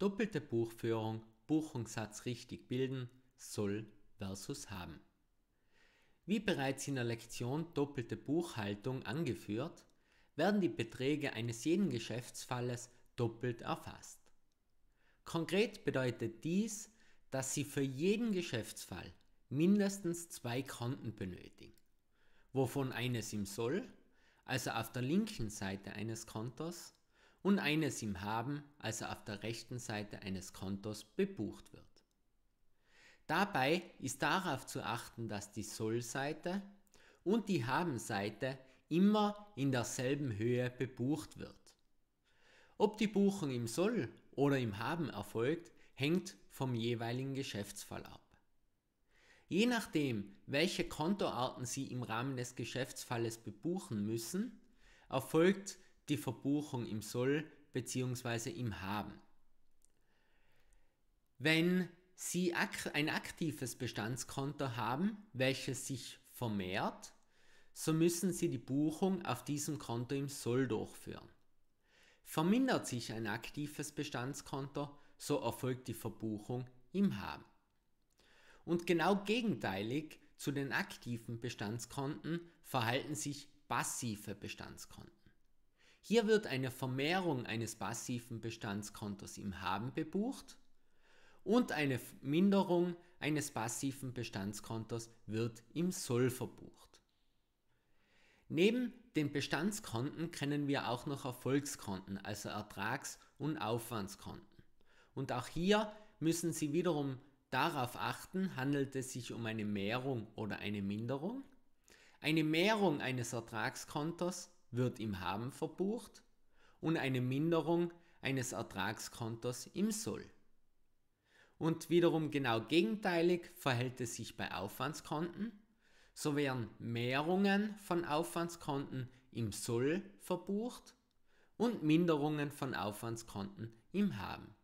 Doppelte Buchführung, Buchungssatz richtig bilden, soll versus haben. Wie bereits in der Lektion Doppelte Buchhaltung angeführt, werden die Beträge eines jeden Geschäftsfalles doppelt erfasst. Konkret bedeutet dies, dass Sie für jeden Geschäftsfall mindestens zwei Konten benötigen, wovon eines im Soll, also auf der linken Seite eines Kontos, und eines im Haben, also auf der rechten Seite eines Kontos, gebucht wird. Dabei ist darauf zu achten, dass die Soll-Seite und die Haben-Seite immer in derselben Höhe gebucht wird. Ob die Buchung im Soll oder im Haben erfolgt, hängt vom jeweiligen Geschäftsfall ab. Je nachdem, welche Kontoarten Sie im Rahmen des Geschäftsfalles bebuchen müssen, erfolgt die Verbuchung im Soll bzw. im Haben. Wenn Sie ein aktives Bestandskonto haben, welches sich vermehrt, so müssen Sie die Buchung auf diesem Konto im Soll durchführen. Vermindert sich ein aktives Bestandskonto, so erfolgt die Verbuchung im Haben. Und genau gegenteilig zu den aktiven Bestandskonten verhalten sich passive Bestandskonten. Hier wird eine Vermehrung eines passiven Bestandskontos im Haben gebucht und eine Minderung eines passiven Bestandskontos wird im Soll verbucht. Neben den Bestandskonten kennen wir auch noch Erfolgskonten, also Ertrags- und Aufwandskonten. Und auch hier müssen Sie wiederum darauf achten, handelt es sich um eine Mehrung oder eine Minderung. Eine Mehrung eines Ertragskontos wird im Haben verbucht und eine Minderung eines Ertragskontos im Soll. Und wiederum genau gegenteilig verhält es sich bei Aufwandskonten. So werden Mehrungen von Aufwandskonten im Soll verbucht und Minderungen von Aufwandskonten im Haben.